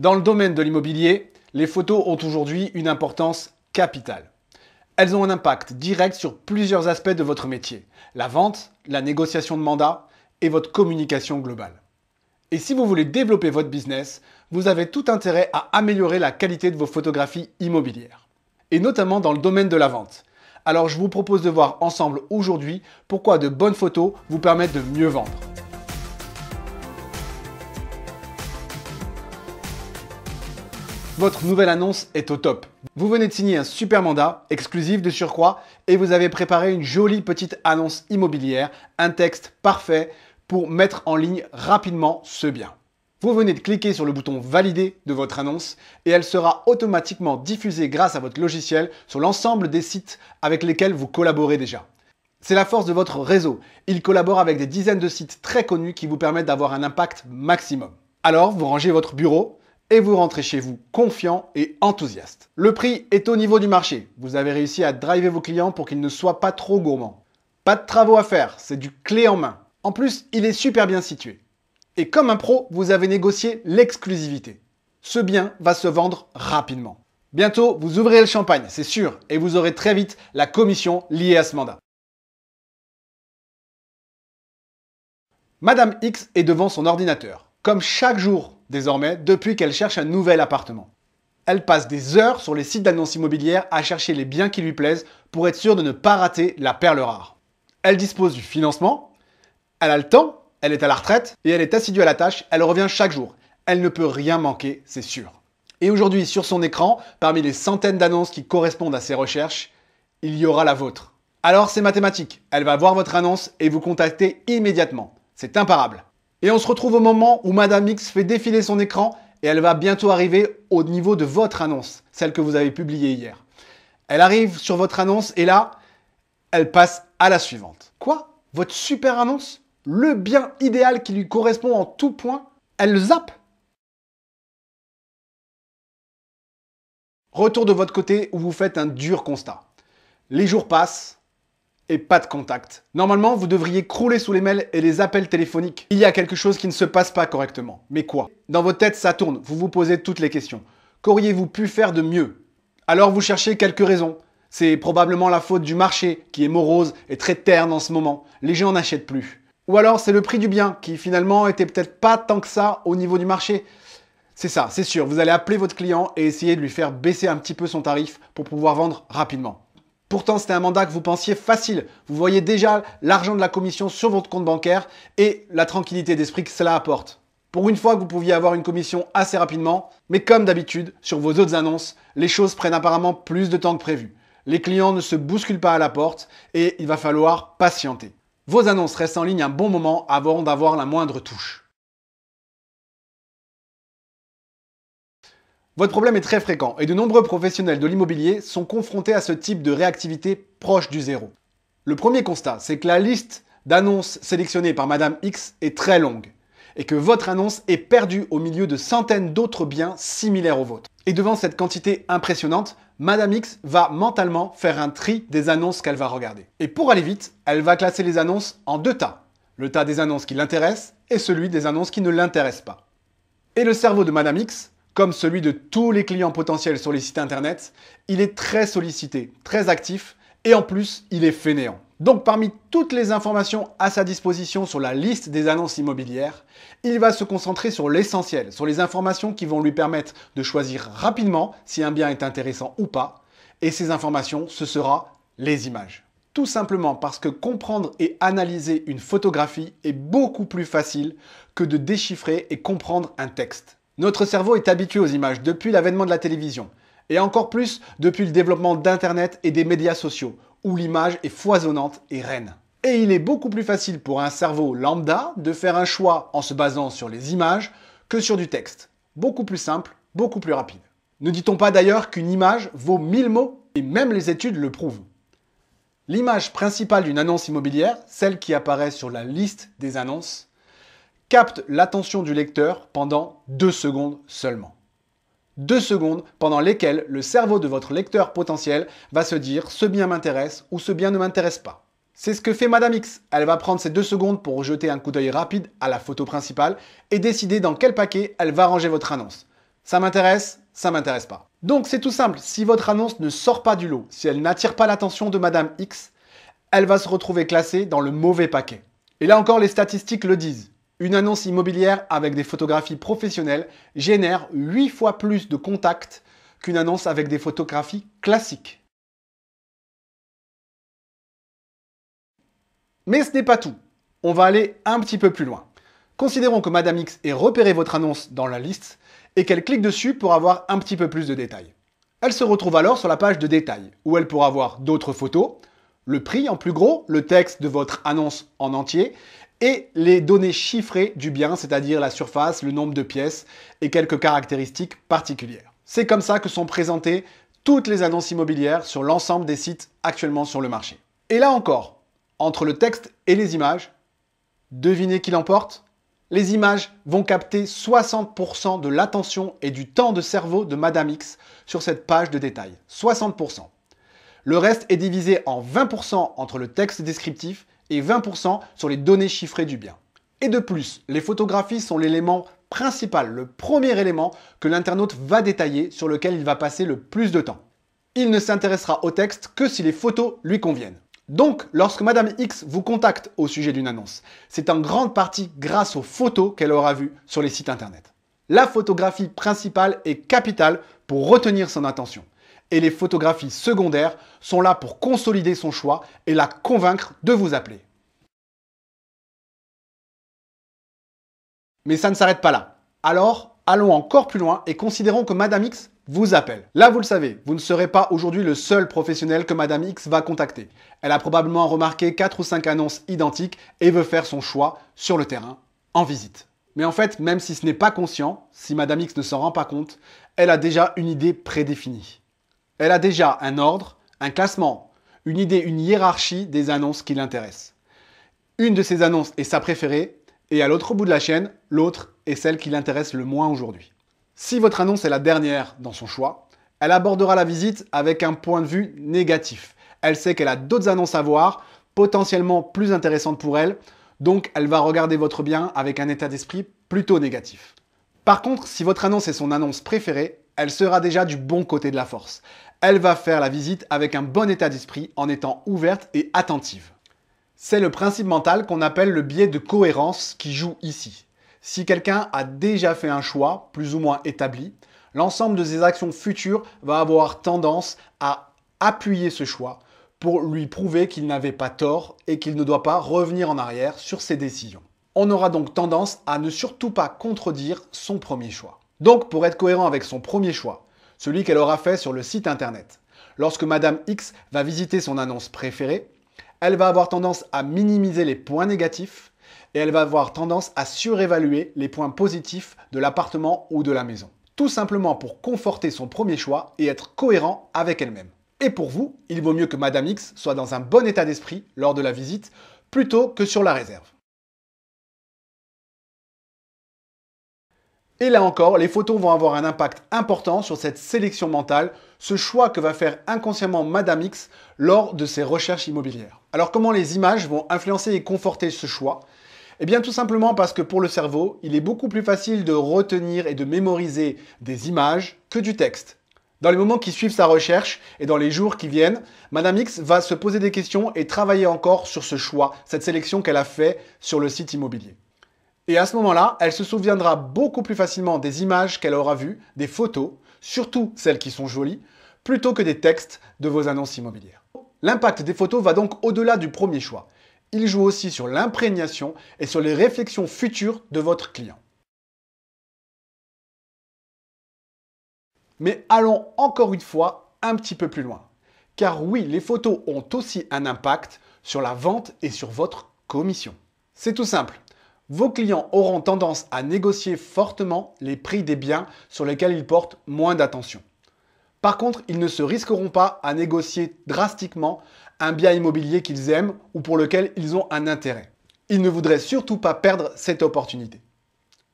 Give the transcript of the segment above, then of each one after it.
Dans le domaine de l'immobilier, les photos ont aujourd'hui une importance capitale. Elles ont un impact direct sur plusieurs aspects de votre métier, la vente, la négociation de mandat et votre communication globale. Et si vous voulez développer votre business, vous avez tout intérêt à améliorer la qualité de vos photographies immobilières, et notamment dans le domaine de la vente. Alors je vous propose de voir ensemble aujourd'hui pourquoi de bonnes photos vous permettent de mieux vendre. votre nouvelle annonce est au top. Vous venez de signer un super mandat, exclusif de surcroît, et vous avez préparé une jolie petite annonce immobilière, un texte parfait pour mettre en ligne rapidement ce bien. Vous venez de cliquer sur le bouton Valider de votre annonce et elle sera automatiquement diffusée grâce à votre logiciel sur l'ensemble des sites avec lesquels vous collaborez déjà. C'est la force de votre réseau. Il collabore avec des dizaines de sites très connus qui vous permettent d'avoir un impact maximum. Alors, vous rangez votre bureau, et vous rentrez chez vous confiant et enthousiaste. Le prix est au niveau du marché. Vous avez réussi à driver vos clients pour qu'ils ne soient pas trop gourmands. Pas de travaux à faire, c'est du clé en main. En plus, il est super bien situé. Et comme un pro, vous avez négocié l'exclusivité. Ce bien va se vendre rapidement. Bientôt, vous ouvrirez le champagne, c'est sûr, et vous aurez très vite la commission liée à ce mandat. Madame X est devant son ordinateur. Comme chaque jour, désormais, depuis qu'elle cherche un nouvel appartement. Elle passe des heures sur les sites d'annonces immobilières à chercher les biens qui lui plaisent pour être sûre de ne pas rater la perle rare. Elle dispose du financement, elle a le temps, elle est à la retraite et elle est assidue à la tâche, elle revient chaque jour. Elle ne peut rien manquer, c'est sûr. Et aujourd'hui, sur son écran, parmi les centaines d'annonces qui correspondent à ses recherches, il y aura la vôtre. Alors c'est mathématique, elle va voir votre annonce et vous contacter immédiatement. C'est imparable. Et on se retrouve au moment où Madame X fait défiler son écran et elle va bientôt arriver au niveau de votre annonce, celle que vous avez publiée hier. Elle arrive sur votre annonce et là, elle passe à la suivante. Quoi Votre super annonce Le bien idéal qui lui correspond en tout point Elle le zappe Retour de votre côté où vous faites un dur constat. Les jours passent, et pas de contact. Normalement, vous devriez crouler sous les mails et les appels téléphoniques. Il y a quelque chose qui ne se passe pas correctement. Mais quoi Dans votre tête, ça tourne, vous vous posez toutes les questions. Qu'auriez-vous pu faire de mieux Alors vous cherchez quelques raisons. C'est probablement la faute du marché qui est morose et très terne en ce moment. Les gens n'achètent plus. Ou alors c'est le prix du bien qui finalement était peut-être pas tant que ça au niveau du marché. C'est ça, c'est sûr, vous allez appeler votre client et essayer de lui faire baisser un petit peu son tarif pour pouvoir vendre rapidement. Pourtant, c'était un mandat que vous pensiez facile. Vous voyez déjà l'argent de la commission sur votre compte bancaire et la tranquillité d'esprit que cela apporte. Pour une fois vous pouviez avoir une commission assez rapidement, mais comme d'habitude, sur vos autres annonces, les choses prennent apparemment plus de temps que prévu. Les clients ne se bousculent pas à la porte et il va falloir patienter. Vos annonces restent en ligne un bon moment avant d'avoir la moindre touche. Votre problème est très fréquent et de nombreux professionnels de l'immobilier sont confrontés à ce type de réactivité proche du zéro. Le premier constat, c'est que la liste d'annonces sélectionnées par Madame X est très longue et que votre annonce est perdue au milieu de centaines d'autres biens similaires au vôtre. Et devant cette quantité impressionnante, Madame X va mentalement faire un tri des annonces qu'elle va regarder. Et pour aller vite, elle va classer les annonces en deux tas. Le tas des annonces qui l'intéressent et celui des annonces qui ne l'intéressent pas. Et le cerveau de Madame X comme celui de tous les clients potentiels sur les sites internet, il est très sollicité, très actif et en plus, il est fainéant. Donc parmi toutes les informations à sa disposition sur la liste des annonces immobilières, il va se concentrer sur l'essentiel, sur les informations qui vont lui permettre de choisir rapidement si un bien est intéressant ou pas. Et ces informations, ce sera les images. Tout simplement parce que comprendre et analyser une photographie est beaucoup plus facile que de déchiffrer et comprendre un texte. Notre cerveau est habitué aux images depuis l'avènement de la télévision, et encore plus depuis le développement d'Internet et des médias sociaux, où l'image est foisonnante et reine. Et il est beaucoup plus facile pour un cerveau lambda de faire un choix en se basant sur les images que sur du texte. Beaucoup plus simple, beaucoup plus rapide. Ne dit-on pas d'ailleurs qu'une image vaut 1000 mots Et même les études le prouvent. L'image principale d'une annonce immobilière, celle qui apparaît sur la liste des annonces, capte l'attention du lecteur pendant deux secondes seulement. Deux secondes pendant lesquelles le cerveau de votre lecteur potentiel va se dire ce bien m'intéresse ou ce bien ne m'intéresse pas. C'est ce que fait Madame X. Elle va prendre ces deux secondes pour jeter un coup d'œil rapide à la photo principale et décider dans quel paquet elle va ranger votre annonce. Ça m'intéresse, ça m'intéresse pas. Donc c'est tout simple, si votre annonce ne sort pas du lot, si elle n'attire pas l'attention de Madame X, elle va se retrouver classée dans le mauvais paquet. Et là encore, les statistiques le disent. Une annonce immobilière avec des photographies professionnelles génère 8 fois plus de contacts qu'une annonce avec des photographies classiques. Mais ce n'est pas tout. On va aller un petit peu plus loin. Considérons que Madame X ait repéré votre annonce dans la liste et qu'elle clique dessus pour avoir un petit peu plus de détails. Elle se retrouve alors sur la page de détails où elle pourra voir d'autres photos, le prix en plus gros, le texte de votre annonce en entier et les données chiffrées du bien, c'est-à-dire la surface, le nombre de pièces et quelques caractéristiques particulières. C'est comme ça que sont présentées toutes les annonces immobilières sur l'ensemble des sites actuellement sur le marché. Et là encore, entre le texte et les images, devinez qui l'emporte Les images vont capter 60% de l'attention et du temps de cerveau de Madame X sur cette page de détail. 60%. Le reste est divisé en 20% entre le texte descriptif et 20% sur les données chiffrées du bien. Et de plus, les photographies sont l'élément principal, le premier élément que l'internaute va détailler, sur lequel il va passer le plus de temps. Il ne s'intéressera au texte que si les photos lui conviennent. Donc, lorsque Madame X vous contacte au sujet d'une annonce, c'est en grande partie grâce aux photos qu'elle aura vues sur les sites internet. La photographie principale est capitale pour retenir son attention et les photographies secondaires sont là pour consolider son choix et la convaincre de vous appeler. Mais ça ne s'arrête pas là. Alors, allons encore plus loin et considérons que Madame X vous appelle. Là, vous le savez, vous ne serez pas aujourd'hui le seul professionnel que Madame X va contacter. Elle a probablement remarqué 4 ou 5 annonces identiques et veut faire son choix sur le terrain, en visite. Mais en fait, même si ce n'est pas conscient, si Madame X ne s'en rend pas compte, elle a déjà une idée prédéfinie. Elle a déjà un ordre, un classement, une idée, une hiérarchie des annonces qui l'intéressent. Une de ces annonces est sa préférée, et à l'autre bout de la chaîne, l'autre est celle qui l'intéresse le moins aujourd'hui. Si votre annonce est la dernière dans son choix, elle abordera la visite avec un point de vue négatif. Elle sait qu'elle a d'autres annonces à voir, potentiellement plus intéressantes pour elle, donc elle va regarder votre bien avec un état d'esprit plutôt négatif. Par contre, si votre annonce est son annonce préférée, elle sera déjà du bon côté de la force. Elle va faire la visite avec un bon état d'esprit en étant ouverte et attentive. C'est le principe mental qu'on appelle le biais de cohérence qui joue ici. Si quelqu'un a déjà fait un choix, plus ou moins établi, l'ensemble de ses actions futures va avoir tendance à appuyer ce choix pour lui prouver qu'il n'avait pas tort et qu'il ne doit pas revenir en arrière sur ses décisions. On aura donc tendance à ne surtout pas contredire son premier choix. Donc, pour être cohérent avec son premier choix, celui qu'elle aura fait sur le site internet, lorsque Madame X va visiter son annonce préférée, elle va avoir tendance à minimiser les points négatifs et elle va avoir tendance à surévaluer les points positifs de l'appartement ou de la maison. Tout simplement pour conforter son premier choix et être cohérent avec elle-même. Et pour vous, il vaut mieux que Madame X soit dans un bon état d'esprit lors de la visite plutôt que sur la réserve. Et là encore, les photos vont avoir un impact important sur cette sélection mentale, ce choix que va faire inconsciemment Madame X lors de ses recherches immobilières. Alors comment les images vont influencer et conforter ce choix eh bien tout simplement parce que pour le cerveau, il est beaucoup plus facile de retenir et de mémoriser des images que du texte. Dans les moments qui suivent sa recherche et dans les jours qui viennent, Madame X va se poser des questions et travailler encore sur ce choix, cette sélection qu'elle a fait sur le site immobilier. Et à ce moment-là, elle se souviendra beaucoup plus facilement des images qu'elle aura vues, des photos, surtout celles qui sont jolies, plutôt que des textes de vos annonces immobilières. L'impact des photos va donc au-delà du premier choix. Il joue aussi sur l'imprégnation et sur les réflexions futures de votre client. Mais allons encore une fois un petit peu plus loin. Car oui, les photos ont aussi un impact sur la vente et sur votre commission. C'est tout simple vos clients auront tendance à négocier fortement les prix des biens sur lesquels ils portent moins d'attention. Par contre, ils ne se risqueront pas à négocier drastiquement un bien immobilier qu'ils aiment ou pour lequel ils ont un intérêt. Ils ne voudraient surtout pas perdre cette opportunité.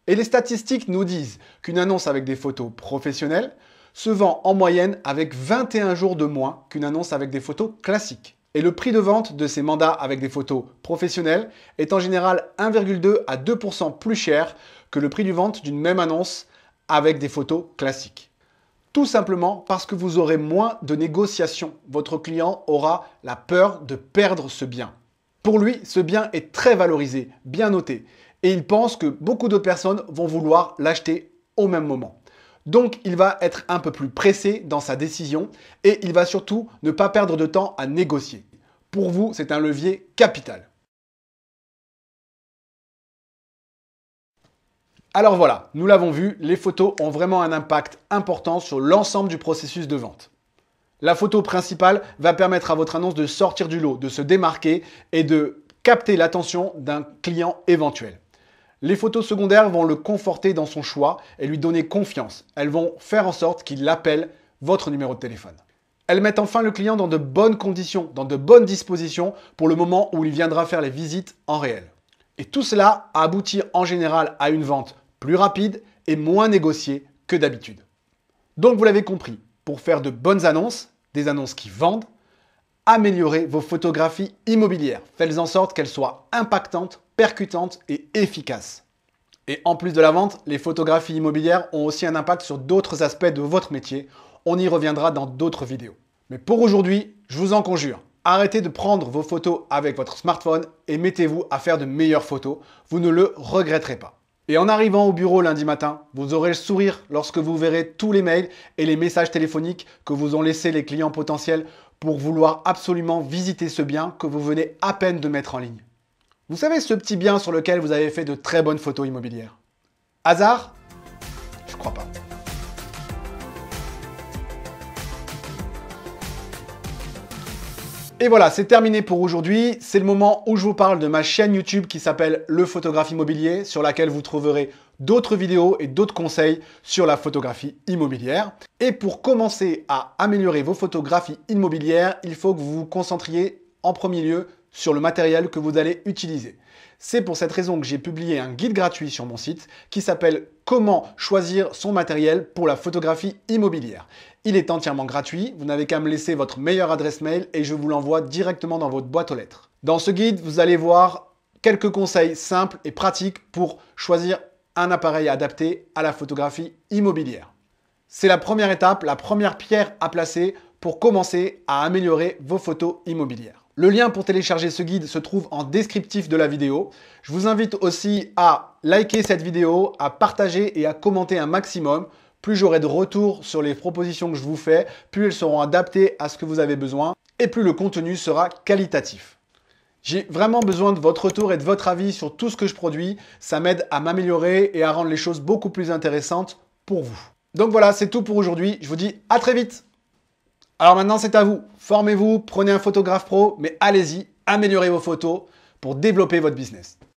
Et les statistiques nous disent qu'une annonce avec des photos professionnelles se vend en moyenne avec 21 jours de moins qu'une annonce avec des photos classiques et le prix de vente de ces mandats avec des photos professionnelles est en général 1,2 à 2% plus cher que le prix de vente d'une même annonce avec des photos classiques. Tout simplement parce que vous aurez moins de négociations. Votre client aura la peur de perdre ce bien. Pour lui, ce bien est très valorisé, bien noté, et il pense que beaucoup d'autres personnes vont vouloir l'acheter au même moment. Donc il va être un peu plus pressé dans sa décision et il va surtout ne pas perdre de temps à négocier. Pour vous, c'est un levier capital. Alors voilà, nous l'avons vu, les photos ont vraiment un impact important sur l'ensemble du processus de vente. La photo principale va permettre à votre annonce de sortir du lot, de se démarquer et de capter l'attention d'un client éventuel. Les photos secondaires vont le conforter dans son choix et lui donner confiance. Elles vont faire en sorte qu'il appelle votre numéro de téléphone. Elles mettent enfin le client dans de bonnes conditions, dans de bonnes dispositions pour le moment où il viendra faire les visites en réel. Et tout cela aboutit en général à une vente plus rapide et moins négociée que d'habitude. Donc vous l'avez compris, pour faire de bonnes annonces, des annonces qui vendent, améliorer vos photographies immobilières. Faites en sorte qu'elles soient impactantes, percutantes et efficaces. Et en plus de la vente, les photographies immobilières ont aussi un impact sur d'autres aspects de votre métier. On y reviendra dans d'autres vidéos. Mais pour aujourd'hui, je vous en conjure, arrêtez de prendre vos photos avec votre smartphone et mettez-vous à faire de meilleures photos. Vous ne le regretterez pas. Et en arrivant au bureau lundi matin, vous aurez le sourire lorsque vous verrez tous les mails et les messages téléphoniques que vous ont laissés les clients potentiels pour vouloir absolument visiter ce bien que vous venez à peine de mettre en ligne. Vous savez, ce petit bien sur lequel vous avez fait de très bonnes photos immobilières. Hasard Et voilà, c'est terminé pour aujourd'hui. C'est le moment où je vous parle de ma chaîne YouTube qui s'appelle Le Photographe Immobilier, sur laquelle vous trouverez d'autres vidéos et d'autres conseils sur la photographie immobilière. Et pour commencer à améliorer vos photographies immobilières, il faut que vous vous concentriez en premier lieu sur le matériel que vous allez utiliser. C'est pour cette raison que j'ai publié un guide gratuit sur mon site qui s'appelle Comment choisir son matériel pour la photographie immobilière. Il est entièrement gratuit, vous n'avez qu'à me laisser votre meilleure adresse mail et je vous l'envoie directement dans votre boîte aux lettres. Dans ce guide, vous allez voir quelques conseils simples et pratiques pour choisir un appareil adapté à la photographie immobilière. C'est la première étape, la première pierre à placer pour commencer à améliorer vos photos immobilières. Le lien pour télécharger ce guide se trouve en descriptif de la vidéo. Je vous invite aussi à liker cette vidéo, à partager et à commenter un maximum. Plus j'aurai de retours sur les propositions que je vous fais, plus elles seront adaptées à ce que vous avez besoin et plus le contenu sera qualitatif. J'ai vraiment besoin de votre retour et de votre avis sur tout ce que je produis. Ça m'aide à m'améliorer et à rendre les choses beaucoup plus intéressantes pour vous. Donc voilà, c'est tout pour aujourd'hui. Je vous dis à très vite alors maintenant, c'est à vous. Formez-vous, prenez un photographe pro, mais allez-y, améliorez vos photos pour développer votre business.